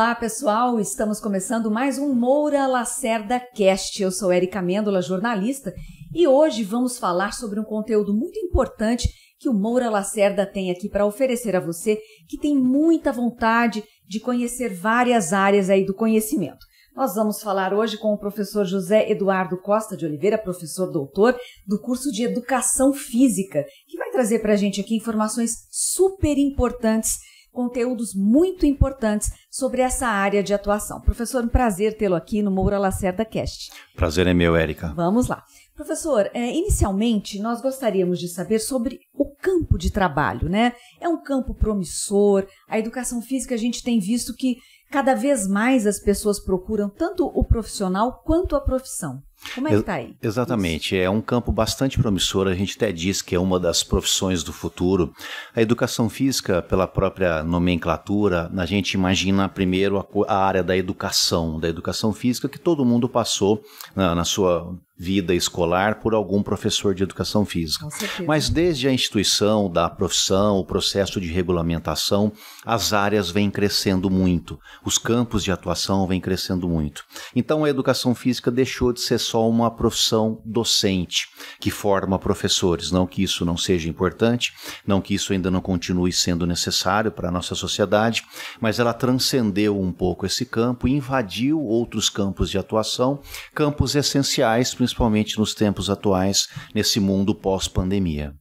Olá, pessoal! Estamos começando mais um Moura Lacerda Cast. Eu sou Erika Mendola, jornalista, e hoje vamos falar sobre um conteúdo muito importante que o Moura Lacerda tem aqui para oferecer a você que tem muita vontade de conhecer várias áreas aí do conhecimento. Nós vamos falar hoje com o professor José Eduardo Costa de Oliveira, professor doutor do curso de Educação Física, que vai trazer para a gente aqui informações super importantes conteúdos muito importantes sobre essa área de atuação. Professor, um prazer tê-lo aqui no Moura Lacerda Cast. Prazer é meu, Érica. Vamos lá. Professor, é, inicialmente nós gostaríamos de saber sobre o campo de trabalho, né? É um campo promissor, a educação física a gente tem visto que cada vez mais as pessoas procuram tanto o profissional quanto a profissão. Como é que está aí? Exatamente, Isso. é um campo bastante promissor, a gente até diz que é uma das profissões do futuro. A educação física, pela própria nomenclatura, a gente imagina primeiro a, a área da educação, da educação física que todo mundo passou na, na sua vida escolar por algum professor de educação física. Mas desde a instituição da profissão, o processo de regulamentação, as áreas vêm crescendo muito, os campos de atuação vêm crescendo muito. Então a educação física deixou de ser só uma profissão docente que forma professores. Não que isso não seja importante, não que isso ainda não continue sendo necessário para a nossa sociedade, mas ela transcendeu um pouco esse campo e invadiu outros campos de atuação, campos essenciais, principalmente nos tempos atuais, nesse mundo pós-pandemia.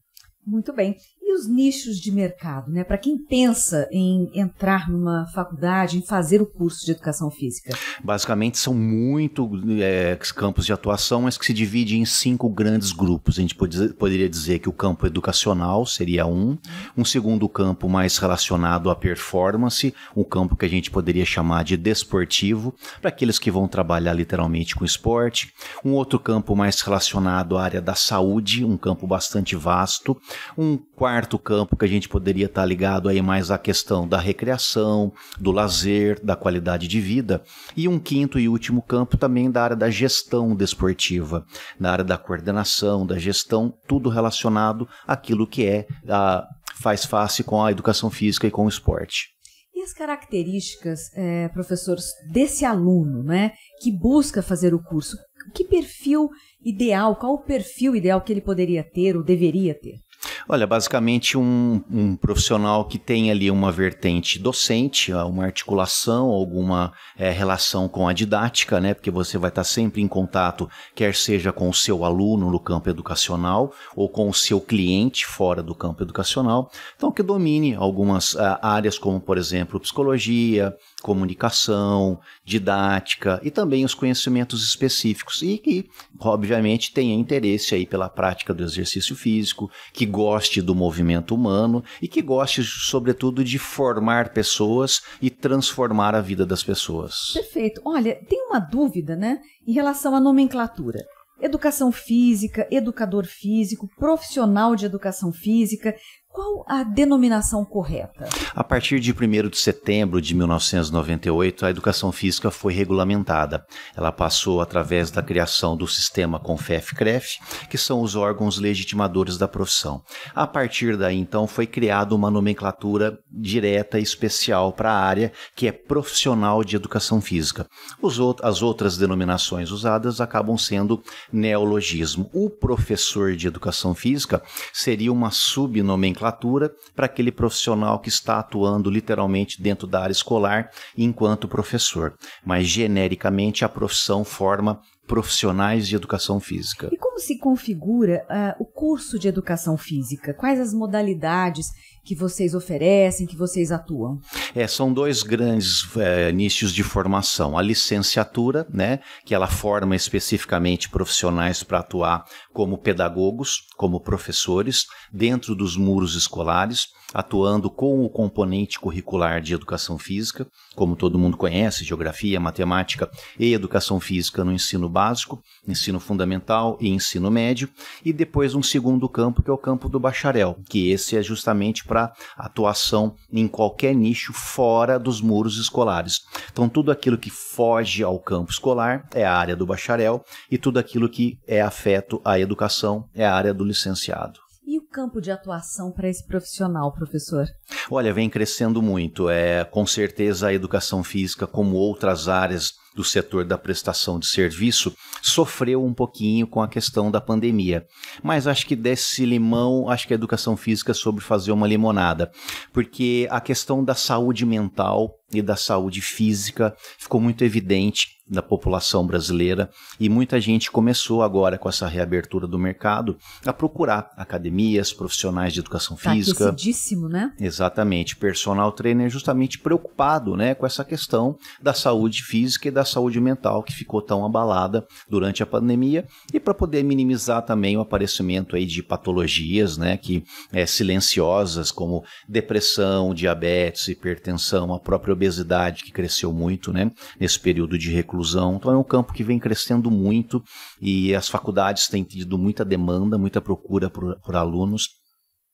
Muito bem. E os nichos de mercado, né? Para quem pensa em entrar numa faculdade, em fazer o curso de educação física? Basicamente são muito é, campos de atuação, mas que se divide em cinco grandes grupos. A gente pode, poderia dizer que o campo educacional seria um, um segundo campo mais relacionado à performance, um campo que a gente poderia chamar de desportivo, para aqueles que vão trabalhar literalmente com esporte, um outro campo mais relacionado à área da saúde, um campo bastante vasto, um quarto campo que a gente poderia estar ligado aí mais à questão da recreação, do lazer, da qualidade de vida, e um quinto e último campo também da área da gestão desportiva, na área da coordenação, da gestão, tudo relacionado àquilo que é a, faz face com a educação física e com o esporte. E as características, é, professores, desse aluno, né, que busca fazer o curso, que perfil ideal, qual o perfil ideal que ele poderia ter ou deveria ter? Olha, basicamente um, um profissional que tem ali uma vertente docente, ah, uma articulação, alguma é, relação com a didática, né? Porque você vai estar sempre em contato, quer seja com o seu aluno no campo educacional ou com o seu cliente fora do campo educacional. Então, que domine algumas ah, áreas, como por exemplo psicologia, comunicação, didática e também os conhecimentos específicos e que, obviamente, tenha interesse aí pela prática do exercício físico, que goste do movimento humano e que goste, sobretudo, de formar pessoas e transformar a vida das pessoas. Perfeito. Olha, tem uma dúvida, né, em relação à nomenclatura. Educação física, educador físico, profissional de educação física, qual a denominação correta? A partir de 1 de setembro de 1998, a educação física foi regulamentada. Ela passou através da criação do sistema CONFEF-CREF, que são os órgãos legitimadores da profissão. A partir daí, então, foi criada uma nomenclatura direta e especial para a área, que é profissional de educação física. as outras denominações usadas acabam sendo neologismo. O professor de educação física seria uma subnomenclatura nomenclatura para aquele profissional que está atuando literalmente dentro da área escolar enquanto professor. Mas genericamente a profissão forma profissionais de educação física. E como se configura uh, o curso de educação física? Quais as modalidades que vocês oferecem, que vocês atuam? É, são dois grandes é, nichos de formação. A licenciatura, né, que ela forma especificamente profissionais para atuar como pedagogos, como professores, dentro dos muros escolares atuando com o componente curricular de educação física, como todo mundo conhece, geografia, matemática e educação física no ensino básico, ensino fundamental e ensino médio, e depois um segundo campo que é o campo do bacharel, que esse é justamente para atuação em qualquer nicho fora dos muros escolares. Então tudo aquilo que foge ao campo escolar é a área do bacharel e tudo aquilo que é afeto à educação é a área do licenciado. E o campo de atuação para esse profissional, professor? Olha, vem crescendo muito. É, com certeza a educação física, como outras áreas do setor da prestação de serviço, sofreu um pouquinho com a questão da pandemia. Mas acho que desse limão, acho que a educação física soube fazer uma limonada, porque a questão da saúde mental e da saúde física ficou muito evidente na população brasileira e muita gente começou agora com essa reabertura do mercado a procurar academias, profissionais de educação tá física. Aquecidíssimo, né? Exatamente, personal trainer justamente preocupado, né, com essa questão da saúde física e da saúde mental que ficou tão abalada durante a pandemia e para poder minimizar também o aparecimento aí de patologias, né, que é, silenciosas como depressão, diabetes, hipertensão, a própria obesidade que cresceu muito né, nesse período de reclusão. Então é um campo que vem crescendo muito e as faculdades têm tido muita demanda, muita procura por, por alunos.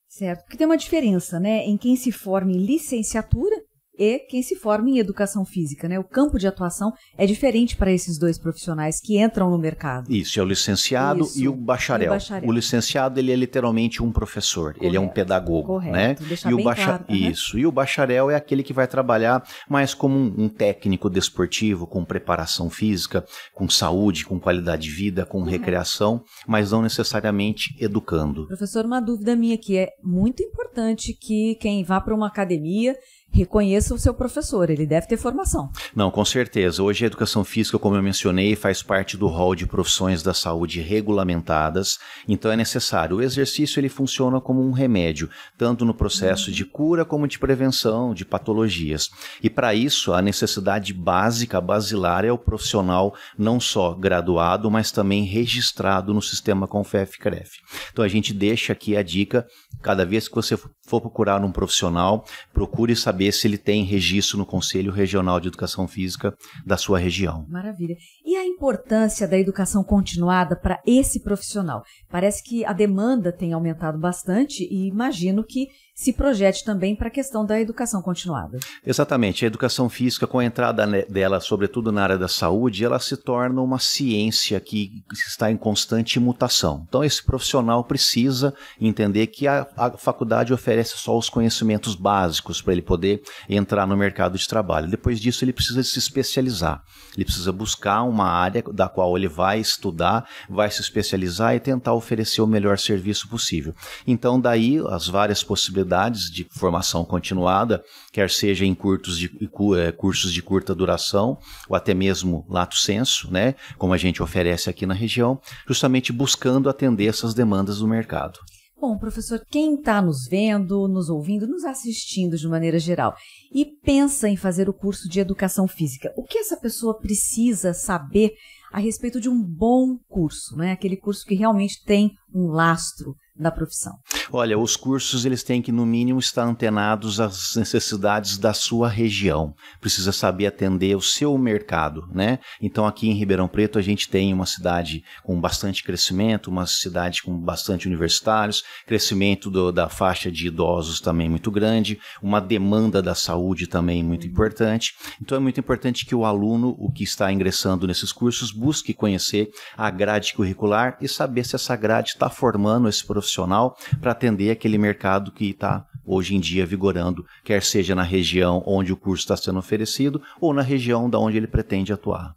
Certo, porque tem uma diferença, né, em quem se forma em licenciatura e quem se forma em educação física, né? O campo de atuação é diferente para esses dois profissionais que entram no mercado. Isso, é o licenciado Isso, e, o bacharel. o bacharel. o licenciado, ele é literalmente um professor, Correto. ele é um pedagogo, né? Correto. né? Deixar e o bacha... Claro, Isso, e o bacharel é aquele que vai trabalhar mais como um, um, técnico desportivo, com preparação física, com saúde, com qualidade de vida, com uhum. recreação, mas não necessariamente educando. Professor, uma dúvida minha que é muito importante que quem vá para uma academia reconheça o seu professor, ele deve ter formação. Não, com certeza. Hoje a educação física, como eu mencionei, faz parte do rol de profissões da saúde regulamentadas, então é necessário. O exercício ele funciona como um remédio, tanto no processo de cura como de prevenção de patologias. E para isso, a necessidade básica, basilar, é o profissional não só graduado, mas também registrado no sistema CONFEF-CREF. Então a gente deixa aqui a dica, cada vez que você for procurar um profissional, procure saber saber se ele tem registro no Conselho Regional de Educação Física da sua região. Maravilha. E a importância da educação continuada para esse profissional? Parece que a demanda tem aumentado bastante e imagino que se projete também para a questão da educação continuada. Exatamente. A educação física, com a entrada dela, sobretudo na área da saúde, ela se torna uma ciência que está em constante mutação. Então, esse profissional precisa entender que a, a faculdade oferece só os conhecimentos básicos para ele poder entrar no mercado de trabalho. Depois disso, ele precisa se especializar. Ele precisa buscar uma área da qual ele vai estudar, vai se especializar e tentar oferecer o melhor serviço possível. Então, daí as várias possibilidades modalidades de formação continuada, quer seja em curtos de, é, cursos de curta duração ou até mesmo lato senso, né, como a gente oferece aqui na região, justamente buscando atender essas demandas do mercado. Bom, professor, quem está nos vendo, nos ouvindo, nos assistindo de maneira geral e pensa em fazer o curso de educação física, o que essa pessoa precisa saber a respeito de um bom curso, né? aquele curso que realmente tem um lastro da profissão? Olha, os cursos eles têm que no mínimo estar antenados às necessidades da sua região. Precisa saber atender o seu mercado, né? Então aqui em Ribeirão Preto a gente tem uma cidade com bastante crescimento, uma cidade com bastante universitários, crescimento do, da faixa de idosos também muito grande, uma demanda da saúde também muito uhum. importante. Então é muito importante que o aluno, o que está ingressando nesses cursos, busque conhecer a grade curricular e saber se essa grade está formando esse profissional para atender aquele mercado que está hoje em dia vigorando, quer seja na região onde o curso está sendo oferecido ou na região da onde ele pretende atuar.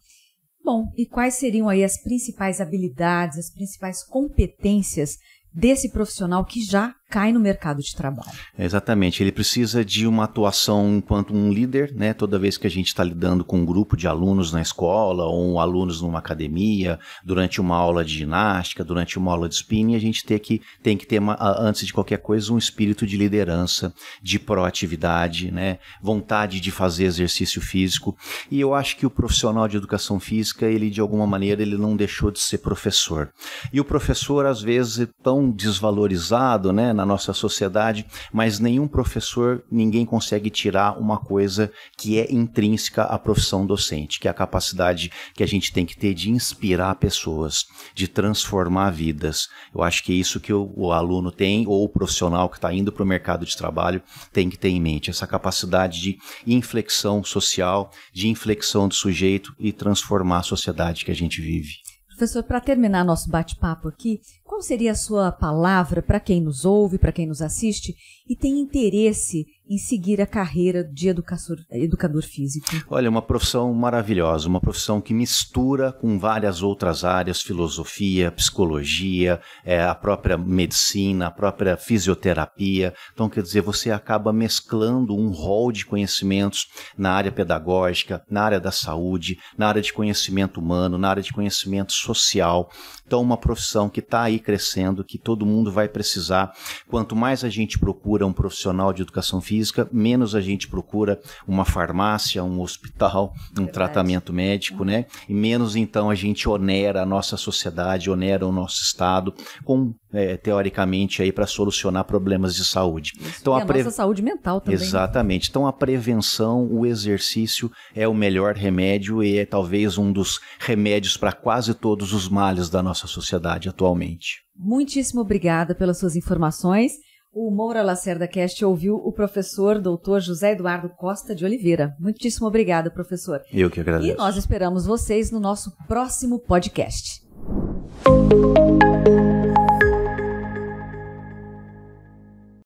Bom, e quais seriam aí as principais habilidades, as principais competências desse profissional que já cai no mercado de trabalho. exatamente, ele precisa de uma atuação enquanto um líder, né? Toda vez que a gente está lidando com um grupo de alunos na escola ou alunos numa academia, durante uma aula de ginástica, durante uma aula de spinning, a gente tem que, tem que ter, uma, antes de qualquer coisa, um espírito de liderança, de proatividade, né? Vontade de fazer exercício físico. E eu acho que o profissional de educação física, ele de alguma maneira, ele não deixou de ser professor. E o professor, às vezes, é tão tão desvalorizado né, na nossa sociedade, mas nenhum professor, ninguém consegue tirar uma coisa que é intrínseca à profissão docente, que é a capacidade que a gente tem que ter de inspirar pessoas, de transformar vidas. Eu acho que é isso que o, o aluno tem, ou o profissional que está indo para o mercado de trabalho, tem que ter em mente, essa capacidade de inflexão social, de inflexão do sujeito e transformar a sociedade que a gente vive. Professor, para terminar nosso bate-papo aqui, qual seria a sua palavra para quem nos ouve, para quem nos assiste e tem interesse em seguir a carreira de educador, educador físico? Olha, uma profissão maravilhosa, uma profissão que mistura com várias outras áreas, filosofia, psicologia, é, a própria medicina, a própria fisioterapia. Então, quer dizer, você acaba mesclando um rol de conhecimentos na área pedagógica, na área da saúde, na área de conhecimento humano, na área de conhecimento social. Então, uma profissão que está aí crescendo, que todo mundo vai precisar. Quanto mais a gente procura um profissional de educação física, física, menos a gente procura uma farmácia, um hospital, um Verdade. tratamento médico, né? E menos então a gente onera a nossa sociedade, onera o nosso Estado, com, é, teoricamente, aí para solucionar problemas de saúde. Isso. Então, e a, a pre... nossa saúde mental também. Né? Exatamente. Então a prevenção, o exercício é o melhor remédio e é talvez um dos remédios para quase todos os males da nossa sociedade atualmente. Muitíssimo obrigada pelas suas informações. O Moura Lacerda Cast ouviu o professor doutor José Eduardo Costa de Oliveira. Muitíssimo obrigada, professor. Eu que agradeço. E nós esperamos vocês no nosso próximo podcast.